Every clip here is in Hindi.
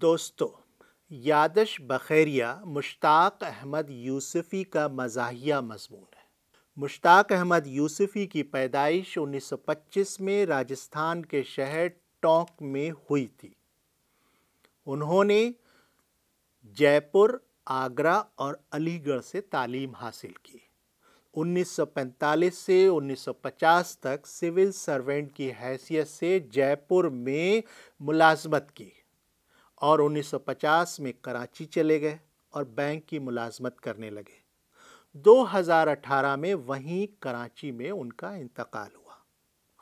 दोस्तों यादश बखैरिया मुश्ताक अहमद यूसुफ़ी का मजाहिया मजमून है मुश्ताक अहमद यूसुफ़ी की पैदाइश 1925 में राजस्थान के शहर टोंक में हुई थी उन्होंने जयपुर आगरा और अलीगढ़ से तालीम हासिल की 1945 से 1950 तक सिविल सर्वेंट की हैसियत से जयपुर में मुलाजमत की और 1950 में कराची चले गए और बैंक की मुलाजमत करने लगे 2018 में वहीं कराची में उनका इंतकाल हुआ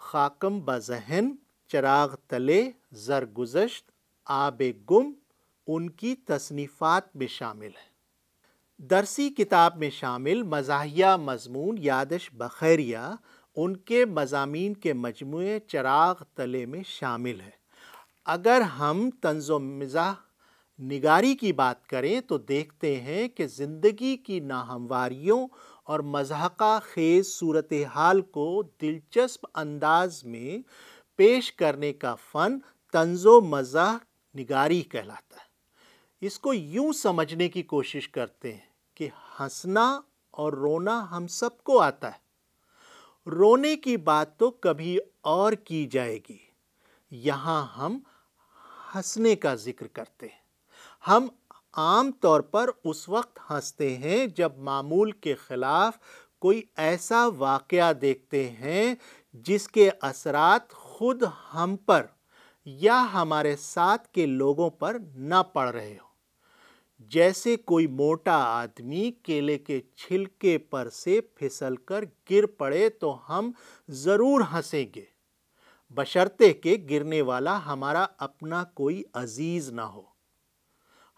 खाकम बजहन चराग तले जरगुजश्त आब गुम उनकी तसनीफ़ात में शामिल है दरसी किताब में शामिल मज़ाहिया मजमून यादश बखैरिया उनके मजामी के मजमू चराग तले में शामिल है अगर हम तंज मिज़ाह निगारी की बात करें तो देखते हैं कि ज़िंदगी की नाहमवारियों और मजाका खेज सूरत हाल को दिलचस्प अंदाज में पेश करने का फ़न तंज़ मज़ाह निगारी कहलाता है इसको यूं समझने की कोशिश करते हैं कि हंसना और रोना हम सबको आता है रोने की बात तो कभी और की जाएगी यहाँ हम हंसने का जिक्र करते हैं हम आम तौर पर उस वक्त हंसते हैं जब मामूल के ख़िलाफ़ कोई ऐसा वाक़ देखते हैं जिसके असरात खुद हम पर या हमारे साथ के लोगों पर ना पड़ रहे हो जैसे कोई मोटा आदमी केले के छिलके पर से फिसलकर गिर पड़े तो हम ज़रूर हंसेंगे बशर्ते के गिरने वाला हमारा अपना कोई अजीज ना हो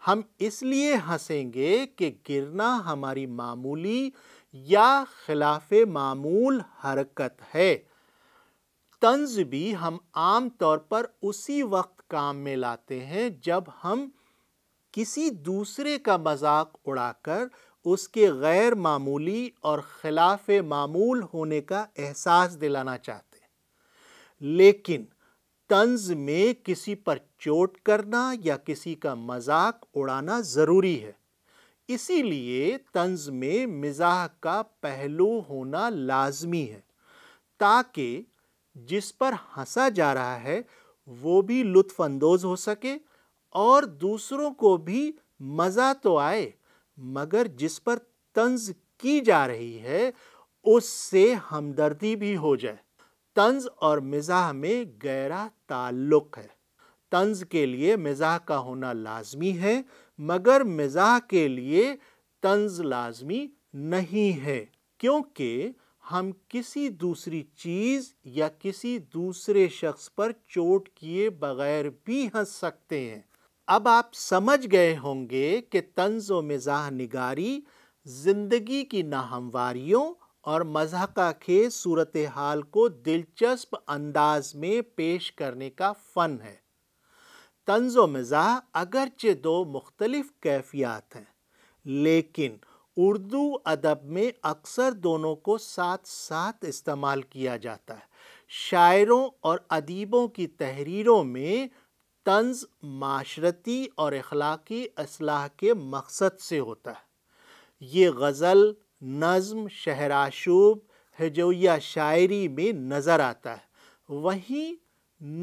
हम इसलिए हंसेंगे कि गिरना हमारी मामूली या खिलाफ मामूल हरकत है तंज भी हम आम तौर पर उसी वक्त काम में लाते हैं जब हम किसी दूसरे का मजाक उड़ाकर उसके गैर मामूली और खिलाफ मामूल होने का एहसास दिलाना चाहते हैं लेकिन तंज में किसी पर चोट करना या किसी का मजाक उड़ाना ज़रूरी है इसीलिए तंज में मिजाह का पहलू होना लाजमी है ताकि जिस पर हंसा जा रहा है वो भी लुत्फानंदोज हो सके और दूसरों को भी मज़ा तो आए मगर जिस पर तंज की जा रही है उससे हमदर्दी भी हो जाए तंज और मिजाह में गहरा ताल्लुक है तंज के लिए मिजाह का होना लाजमी है मगर मिजाह के लिए तंज लाजमी नहीं है क्योंकि हम किसी दूसरी चीज़ या किसी दूसरे शख्स पर चोट किए बगैर भी हंस सकते हैं अब आप समझ गए होंगे कि तंज व मिजाह निगारी ज़िंदगी की नाहमवारियों और मजह का खेज सूरत हाल को दिलचस्प अंदाज में पेश करने का फ़न है तंज व मज़ाह अगरचे दो मुख्तलिफ कैफियात हैं लेकिन उर्दू अदब में अक्सर दोनों को साथ साथ इस्तेमाल किया जाता है शायरों और अदीबों की तहरीरों में तंज माशरती और अखलाकी असलाह के मकसद से होता है ये गज़ल नज़म शहराशूब हजोया शायरी में नज़र आता है वहीं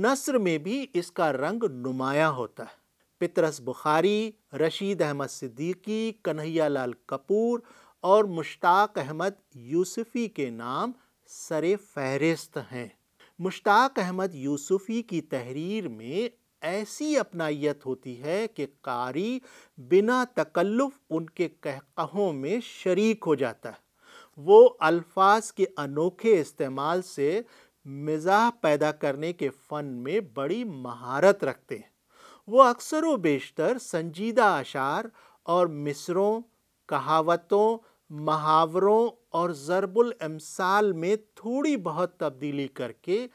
नसर में भी इसका रंग नुमाया होता है पितरस बुखारी रशीद अहमद सिद्दीकी कन्हैया लाल कपूर और मुश्ताक अहमद यूसुफ़ी के नाम सरे फहरिस्त हैं मुश्ताक अहमद यूसुफ़ी की तहरीर में ऐसी अपनाइत होती है कि कारी बिना तकल्लुफ उनके कहकहों में शरीक हो जाता है वो अल्फाज के अनोखे इस्तेमाल से मिजाह पैदा करने के फ़न में बड़ी महारत रखते हैं वो अक्सर व बेशतर संजीदा अशार और मिसरों कहावतों महावरों और ज़रबुल अमसाल में थोड़ी बहुत तब्दीली करके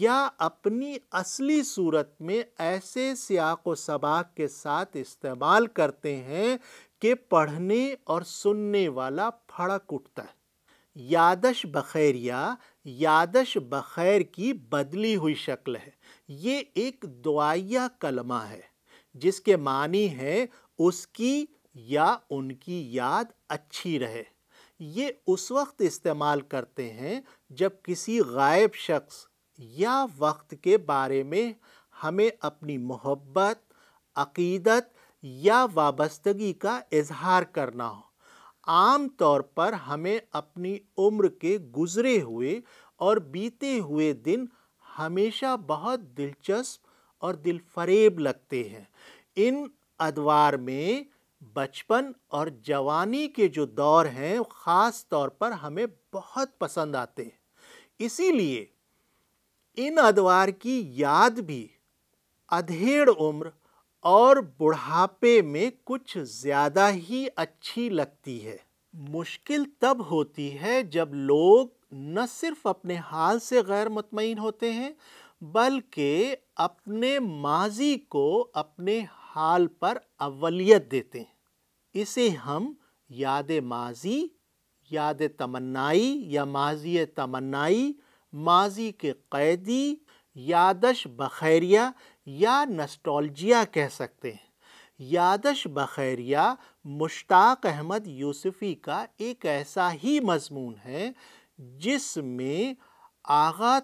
या अपनी असली सूरत में ऐसे सियाक सबाक के साथ इस्तेमाल करते हैं कि पढ़ने और सुनने वाला फड़क उठता है यादश बखैरिया यादश बखैर की बदली हुई शक्ल है ये एक दुआया कलमा है जिसके मानी है उसकी या उनकी याद अच्छी रहे ये उस वक्त इस्तेमाल करते हैं जब किसी गायब शख्स या वक्त के बारे में हमें अपनी मोहब्बत अकीदत या वाबस्तगी का इजहार करना हो आम तौर पर हमें अपनी उम्र के गुज़रे हुए और बीते हुए दिन हमेशा बहुत दिलचस्प और दिलफरेब लगते हैं इन अदवार में बचपन और जवानी के जो दौर हैं ख़ास तौर पर हमें बहुत पसंद आते हैं इसीलिए इन अदवार की याद भी अधेड़ उम्र और बुढ़ापे में कुछ ज़्यादा ही अच्छी लगती है मुश्किल तब होती है जब लोग न सिर्फ अपने हाल से गैर मुतमिन होते हैं बल्कि अपने माजी को अपने हाल पर अवलियत देते हैं इसे हम याद माजी याद तमन्नाई या माजी तमन्नाई माजी के कैदी यादश बखैरिया या नस्टॉलजिया कह सकते हैं यादश बखैरिया मुश्ताक अहमद यूसुफ़ी का एक ऐसा ही मजमून है जिसमें आगा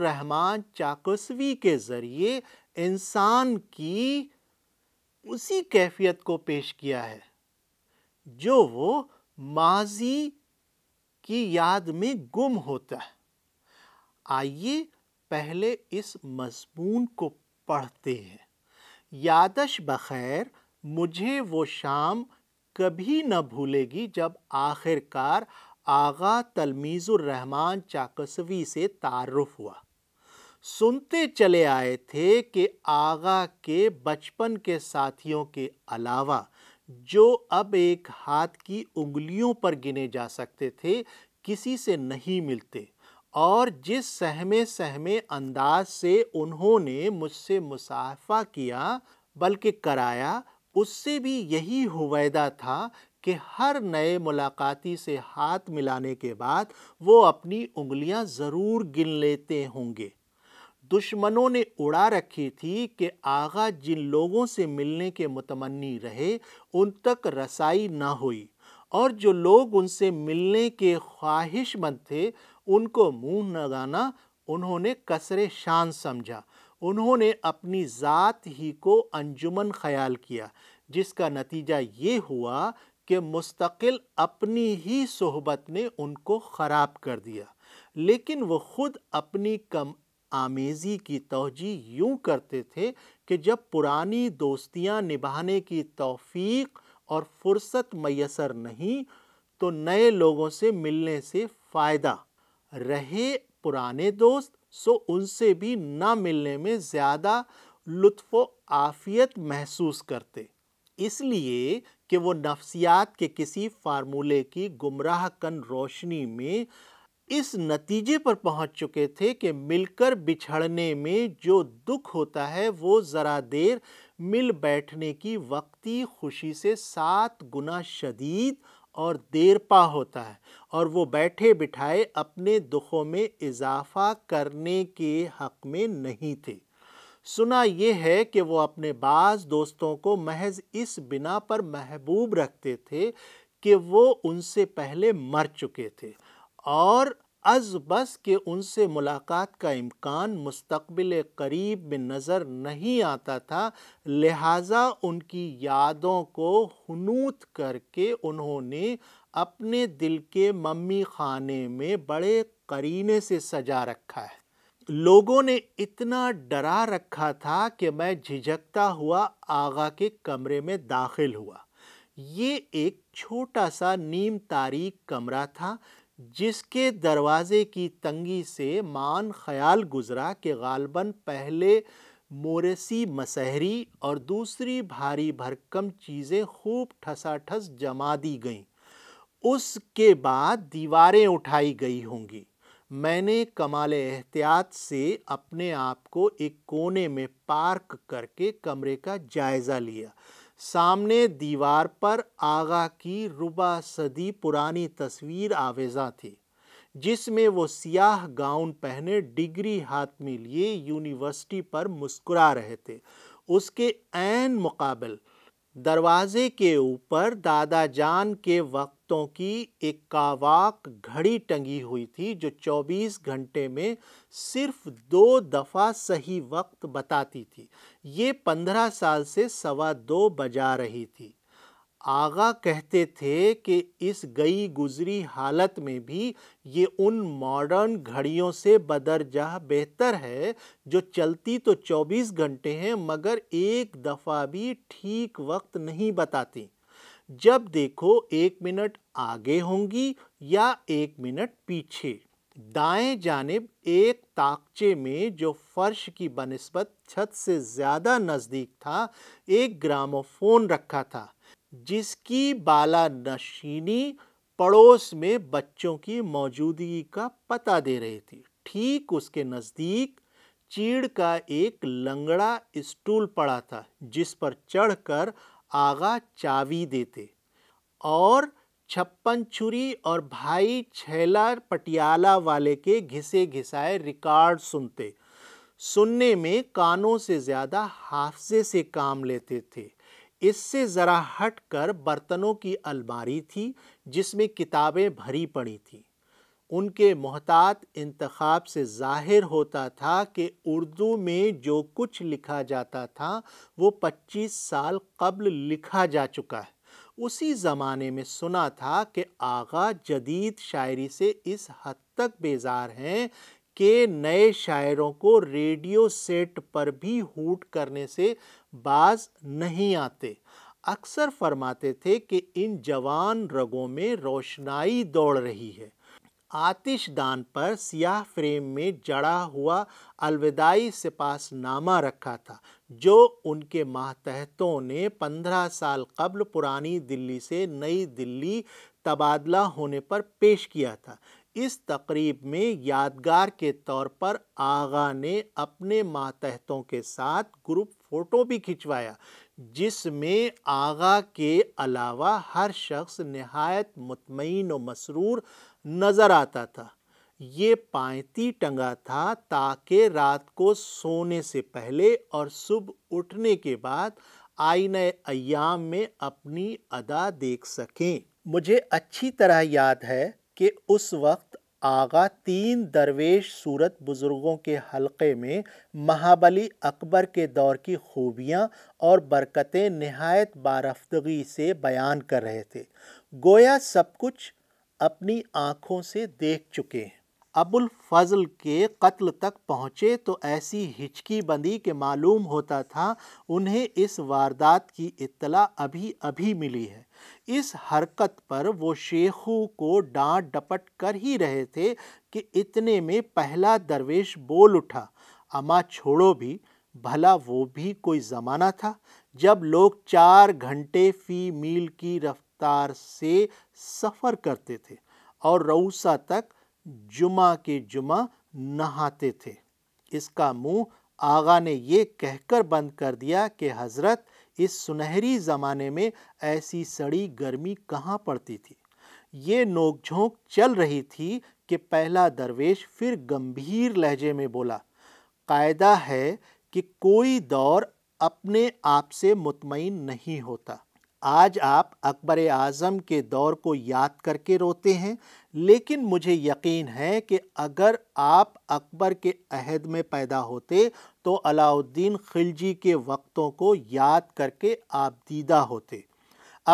रहमान चाकसवी के ज़रिए इंसान की उसी कैफियत को पेश किया है जो वो माजी की याद में गुम होता है आइए पहले इस मजमून को पढ़ते हैं यादश बखैर मुझे वो शाम कभी न भूलेगी जब आखिरकार आगा रहमान चाकसवी से तारफ़ हुआ सुनते चले आए थे कि आगा के बचपन के साथियों के अलावा जो अब एक हाथ की उंगलियों पर गिने जा सकते थे किसी से नहीं मिलते और जिस सहमे सहमे अंदाज से उन्होंने मुझसे मुसाफा किया बल्कि कराया उससे भी यही हुवैदा था कि हर नए मुलाकाती से हाथ मिलाने के बाद वो अपनी उंगलियां ज़रूर गिन लेते होंगे दुश्मनों ने उड़ा रखी थी कि आगा जिन लोगों से मिलने के मुतमनी रहे उन तक रसाई ना हुई और जो लोग उनसे मिलने के ख्वाहिशमंद थे उनको मुंह लगाना उन्होंने कसर शान समझा उन्होंने अपनी ज़ात ही को अंजुमन ख्याल किया जिसका नतीजा ये हुआ कि मुस्तकिल अपनी ही सोहबत ने उनको ख़राब कर दिया लेकिन वो ख़ुद अपनी कम आमेज़ी की तोजी यूं करते थे कि जब पुरानी दोस्तियां निभाने की तौफीक और फुर्सत मैसर नहीं तो नए लोगों से मिलने से फ़ायदा रहे पुराने दोस्त सो उनसे भी ना मिलने में ज़्यादा लुत्फ आफियत महसूस करते इसलिए कि वो नफ्सियात के किसी फार्मूले की गुमराह कन रोशनी में इस नतीजे पर पहुंच चुके थे कि मिलकर बिछड़ने में जो दुख होता है वो ज़रा देर मिल बैठने की वक्ती खुशी से सात गुना शदीद और देरपा होता है और वो बैठे बिठाए अपने दुखों में इजाफा करने के हक में नहीं थे सुना यह है कि वो अपने बाज़ दोस्तों को महज इस बिना पर महबूब रखते थे कि वो उनसे पहले मर चुके थे और अज बस के उनसे मुलाकात का इम्कान मुस्तबिल करीब में नज़र नहीं आता था लिहाजा उनकी यादों को हनूत करके उन्होंने अपने दिल के मम्मी खाने में बड़े करीने से सजा रखा है लोगों ने इतना डरा रखा था कि मैं झिझकता हुआ आगा के कमरे में दाखिल हुआ ये एक छोटा सा नीम तारीख कमरा था जिसके दरवाज़े की तंगी से मान ख्याल गुजरा कि गालबन पहले मोरेसी मसहरी और दूसरी भारी भरकम चीज़ें खूब ठसा ठस जमा दी गईं उसके बाद दीवारें उठाई गई होंगी मैंने कमाल एहतियात से अपने आप को एक कोने में पार्क करके कमरे का जायज़ा लिया सामने दीवार पर आगा की रुबा सदी पुरानी तस्वीर आवेजा थी जिसमें वो सियाह गाउन पहने डिग्री हाथ में लिए यूनिवर्सिटी पर मुस्कुरा रहे थे उसके एन मुकाबल दरवाजे के ऊपर दादा जान के वक्त फरिश्तों की एक कावाक घड़ी टंगी हुई थी जो 24 घंटे में सिर्फ दो दफ़ा सही वक्त बताती थी ये 15 साल से सवा दो बजा रही थी आगा कहते थे कि इस गई गुजरी हालत में भी ये उन मॉडर्न घड़ियों से बदरजा बेहतर है जो चलती तो 24 घंटे हैं मगर एक दफ़ा भी ठीक वक्त नहीं बताती जब देखो एक मिनट आगे होंगी या एक मिनट पीछे दाएं जानब एक ताकचे में जो फर्श की बनस्बत छत से ज़्यादा नज़दीक था एक ग्रामोफोन रखा था जिसकी बाला नशीनी पड़ोस में बच्चों की मौजूदगी का पता दे रही थी ठीक उसके नज़दीक चीड़ का एक लंगड़ा स्टूल पड़ा था जिस पर चढ़कर आगा चावी देते और छप्पन छुरी और भाई छैला पटियाला वाले के घिसे घिसाए रिकॉर्ड सुनते सुनने में कानों से ज़्यादा हाफजे से काम लेते थे इससे ज़रा हट कर बर्तनों की अलमारी थी जिसमें किताबें भरी पड़ी थीं उनके महतात इंतखाब से ज़ाहिर होता था कि उर्दू में जो कुछ लिखा जाता था वो 25 साल कबल लिखा जा चुका है उसी ज़माने में सुना था कि आगा जदीद शायरी से इस हद तक बेजार हैं कि नए शायरों को रेडियो सेट पर भी हूट करने से बाज नहीं आते अक्सर फरमाते थे कि इन जवान रगों में रोशनाई दौड़ रही है आतिशदान पर सियाह फ्रेम में जड़ा हुआ अलविदाई सिपासनामा रखा था जो उनके मातहतों ने पंद्रह साल कबल पुरानी दिल्ली से नई दिल्ली तबादला होने पर पेश किया था इस तकरीब में यादगार के तौर पर आगा ने अपने मातहतों के साथ ग्रुप फ़ोटो भी खिंचवाया जिसमें आगा के अलावा हर शख्स नहायत मतमिन व मसरूर नज़र आता था ये पायती टंगा था ताकि रात को सोने से पहले और सुबह उठने के बाद आईन अयाम में अपनी अदा देख सकें मुझे अच्छी तरह याद है कि उस वक्त आगा तीन दरवेश सूरत बुज़ुर्गों के हलक़े में महाबली अकबर के दौर की खूबियाँ और बरकतें नहायत बारफ्तगी से बयान कर रहे थे गोया सब कुछ अपनी आँखों से देख चुके हैं अबुल फजल के कत्ल तक पहुँचे तो ऐसी हिचकी बंदी के मालूम होता था उन्हें इस वारदात की इत्तला अभी अभी मिली है इस हरकत पर वो शेखू को डांट डपट कर ही रहे थे कि इतने में पहला दरवेश बोल उठा अमा छोड़ो भी भला वो भी कोई ज़माना था जब लोग चार घंटे फ़ी मील की रफ्तार रफ्तार से सफ़र करते थे और रऊसा तक जुमा के जुमा नहाते थे इसका मुंह आगा ने ये कहकर बंद कर दिया कि हज़रत इस सुनहरी ज़माने में ऐसी सड़ी गर्मी कहाँ पड़ती थी ये नोकझोंक चल रही थी कि पहला दरवेश फिर गंभीर लहजे में बोला कायदा है कि कोई दौर अपने आप से मुतमिन नहीं होता आज आप अकबर आज़म के दौर को याद करके रोते हैं लेकिन मुझे यकीन है कि अगर आप अकबर के अहद में पैदा होते तो अलाउद्दीन खिलजी के वक्तों को याद करके आप दीदा होते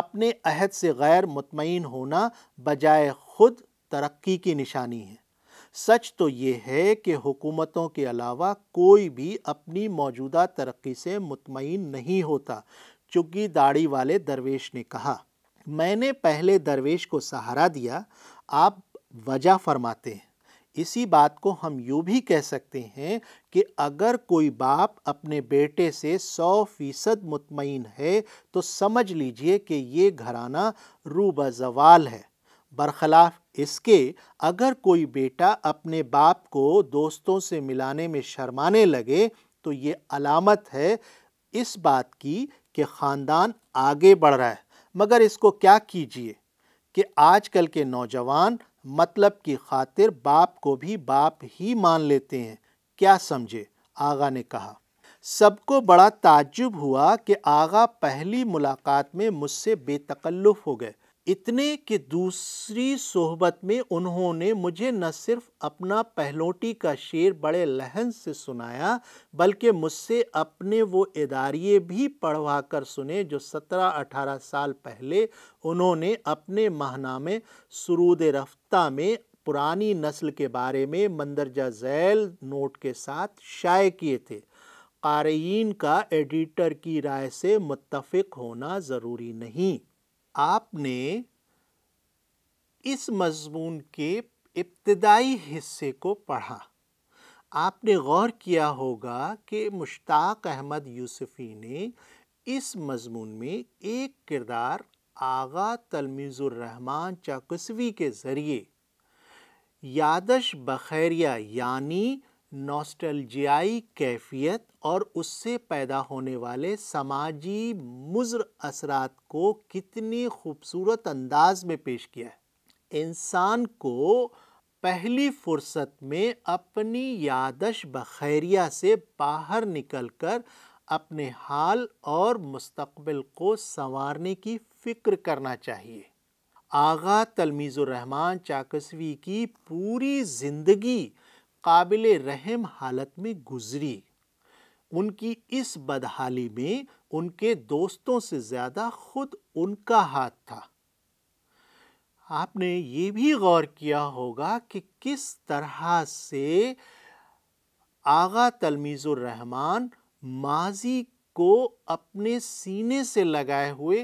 अपने अहद से गैर मुतमिन होना बजाय ख़ुद तरक्की की निशानी है सच तो ये है कि हुकूमतों के अलावा कोई भी अपनी मौजूदा तरक्की से मुतमिन नहीं होता चुग्गी दाढ़ी वाले दरवेश ने कहा मैंने पहले दरवेश को सहारा दिया आप वजह फरमाते हैं इसी बात को हम यूँ भी कह सकते हैं कि अगर कोई बाप अपने बेटे से सौ फीसद मुतमिन है तो समझ लीजिए कि ये घराना रूबा जवाल है बरखलाफ इसके अगर कोई बेटा अपने बाप को दोस्तों से मिलाने में शर्माने लगे तो ये अलामत है इस बात की कि ख़ानदान आगे बढ़ रहा है मगर इसको क्या कीजिए कि आजकल के नौजवान मतलब की खातिर बाप को भी बाप ही मान लेते हैं क्या समझे आगा ने कहा सबको बड़ा ताज्जुब हुआ कि आगा पहली मुलाकात में मुझसे बेतकल्लुफ़ हो गए इतने कि दूसरी सोहबत में उन्होंने मुझे न सिर्फ अपना पहलोटी का शेर बड़े लहन से सुनाया बल्कि मुझसे अपने वो इदारिये भी पढ़वा कर सुने जो सत्रह अठारह साल पहले उन्होंने अपने माहनामे सरूद रफ्ता में पुरानी नस्ल के बारे में मंदरजा जैल नोट के साथ शाये किए थे क़ारीन का एडिटर की राय से मुतफ़ होना ज़रूरी नहीं आपने इस मज़मून के इब्तदाई हिस्से को पढ़ा आपने गौर किया होगा कि मुश्ताक अहमद यूसुफ़ी ने इस मज़मून में एक किरदार आगा रहमान चाकसवी के ज़रिए यादश बखैरिया यानी नॉस्टलजियाई कैफियत और उससे पैदा होने वाले समाजी मुजर असरात को कितनी खूबसूरत अंदाज में पेश किया है इंसान को पहली फुर्सत में अपनी यादश बखैरिया से बाहर निकलकर अपने हाल और मुस्तबिल को संवारने की फ़िक्र करना चाहिए आगा तलमीज़ुररहमान चाकसवी की पूरी ज़िंदगी काबिल रहम हालत में गुजरी उनकी इस बदहाली में उनके दोस्तों से ज़्यादा खुद उनका हाथ था आपने ये भी गौर किया होगा कि किस तरह से आगा रहमान माजी को अपने सीने से लगाए हुए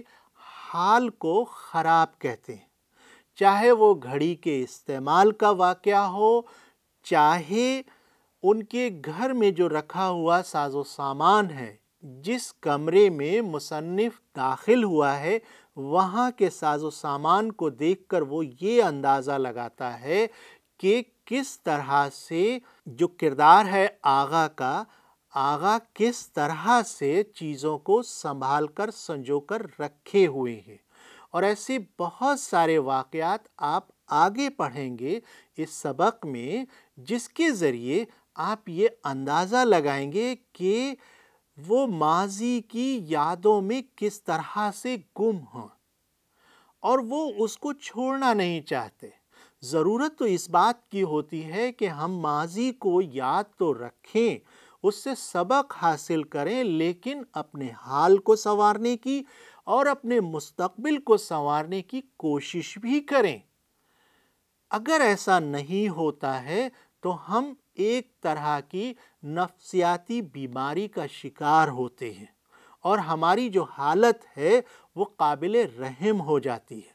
हाल को ख़राब कहते हैं चाहे वो घड़ी के इस्तेमाल का वाक़ हो चाहे उनके घर में जो रखा हुआ साजो सामान है जिस कमरे में मुसनफ़ दाखिल हुआ है वहाँ के साजो सामान को देखकर वो ये अंदाज़ा लगाता है कि किस तरह से जो किरदार है आगा का आगा किस तरह से चीज़ों को संभाल कर संजो कर रखे हुए हैं और ऐसे बहुत सारे वाक़ आप आगे पढ़ेंगे इस सबक में जिसके ज़रिए आप ये अंदाज़ा लगाएंगे कि वो माजी की यादों में किस तरह से गुम हों और वो उसको छोड़ना नहीं चाहते ज़रूरत तो इस बात की होती है कि हम माजी को याद तो रखें उससे सबक हासिल करें लेकिन अपने हाल को संवारने की और अपने मुस्तबिल को संवारने की कोशिश भी करें अगर ऐसा नहीं होता है तो हम एक तरह की नफ्सियाती बीमारी का शिकार होते हैं और हमारी जो हालत है वो काबिल रहम हो जाती है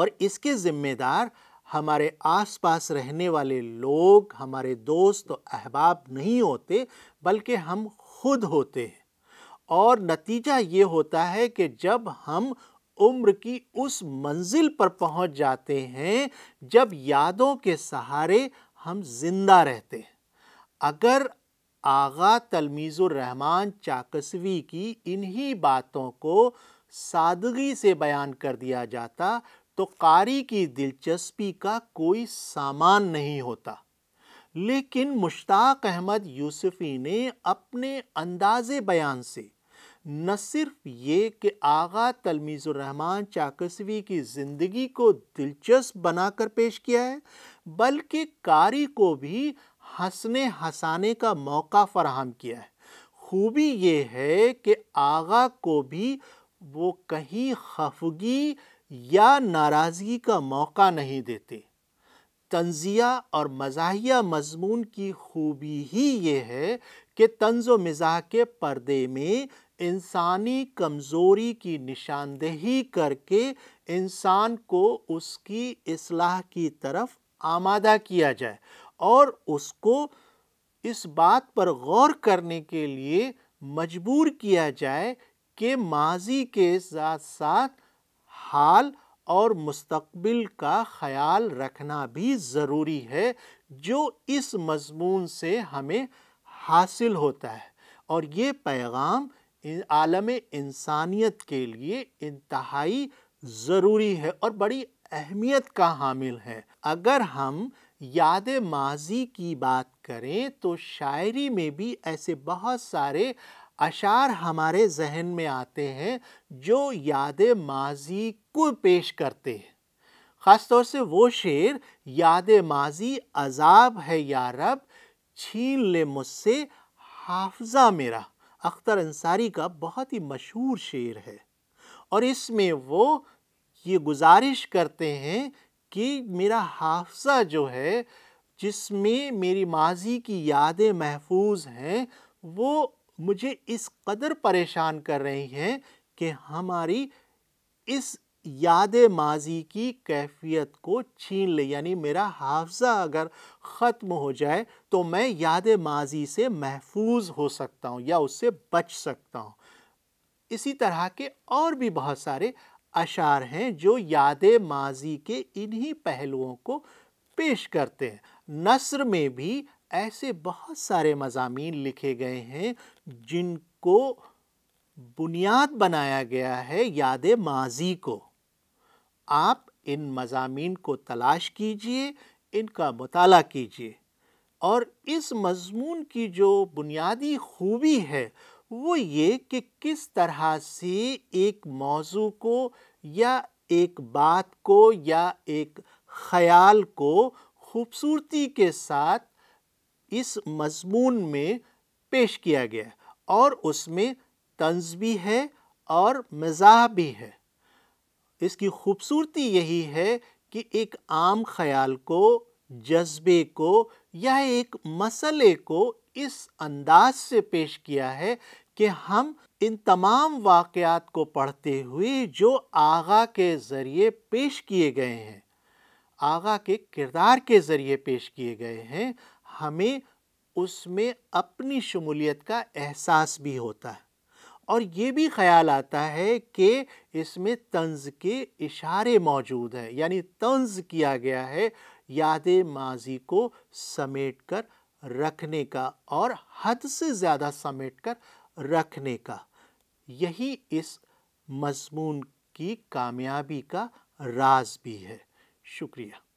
और इसके ज़िम्मेदार हमारे आसपास रहने वाले लोग हमारे दोस्त और अहबाब नहीं होते बल्कि हम खुद होते हैं और नतीजा ये होता है कि जब हम उम्र की उस मंजिल पर पहुंच जाते हैं जब यादों के सहारे हम जिंदा रहते हैं अगर आगा तलमीज़ुलरहमान चाकसवी की इन्हीं बातों को सादगी से बयान कर दिया जाता तो कारी की दिलचस्पी का कोई सामान नहीं होता लेकिन मुश्ताक अहमद यूसुफ़ी ने अपने अंदाज़ बयान से न सिर्फ ये कि आगा तलमीज़ुररहमान चाकसवी की ज़िंदगी को दिलचस्प बनाकर पेश किया है बल्कि कारी को भी हंसने हंसाने का मौका फराहम किया है खूबी ये है कि आगा को भी वो कहीं खफगी या नाराज़गी का मौका नहीं देते तंजिया और मजाहिया मजमून की खूबी ही ये है कि तंज मिजाह के पर्दे में इंसानी कमज़ोरी की निशानदेही करके इंसान को उसकी असलाह की तरफ आमादा किया जाए और उसको इस बात पर गौर करने के लिए मजबूर किया जाए कि माजी के साथ साथ हाल और मुस्तबिल का ख्याल रखना भी ज़रूरी है जो इस मजमून से हमें हासिल होता है और ये पैगाम आलम इंसानियत के लिए इंतहाई ज़रूरी है और बड़ी अहमियत का हामिल है अगर हम याद माजी की बात करें तो शायरी में भी ऐसे बहुत सारे अशार हमारे जहन में आते हैं जो याद माजी को पेश करते हैं ख़ास तौर से वो शेर याद माजी अजाब है या रब छीन ले मुझसे हाफजा मेरा अख्तर अंसारी का बहुत ही मशहूर शेर है और इसमें वो ये गुजारिश करते हैं कि मेरा हाफसा जो है जिसमें मेरी माजी की यादें महफूज हैं वो मुझे इस कदर परेशान कर रही हैं कि हमारी इस याद माजी की कैफियत को छीन ले यानी मेरा हाफजा अगर ख़त्म हो जाए तो मैं याद माजी से महफूज हो सकता हूँ या उससे बच सकता हूँ इसी तरह के और भी बहुत सारे अशार हैं जो याद माजी के इन्हीं पहलुओं को पेश करते हैं नसर में भी ऐसे बहुत सारे मजामी लिखे गए हैं जिनको बुनियाद बनाया गया है याद माजी को आप इन मजामी को तलाश कीजिए इनका मताल कीजिए और इस मजमून की जो बुनियादी खूबी है वो ये कि किस तरह से एक मौजू को या एक बात को या एक ख़याल को खूबसूरती के साथ इस मजमून में पेश किया गया और उसमें तंज भी है और मज़ा भी है इसकी खूबसूरती यही है कि एक आम ख्याल को जज्बे को या एक मसले को इस अंदाज से पेश किया है कि हम इन तमाम वाक़ात को पढ़ते हुए जो आगा के ज़रिए पेश किए गए हैं आगा के किरदार के ज़रिए पेश किए गए हैं हमें उसमें अपनी शमूलियत का एहसास भी होता है और ये भी ख्याल आता है कि इसमें तंज के इशारे मौजूद हैं यानी तंज किया गया है याद माजी को समेट कर रखने का और हद से ज़्यादा समेट कर रखने का यही इस मजमून की कामयाबी का राज भी है शुक्रिया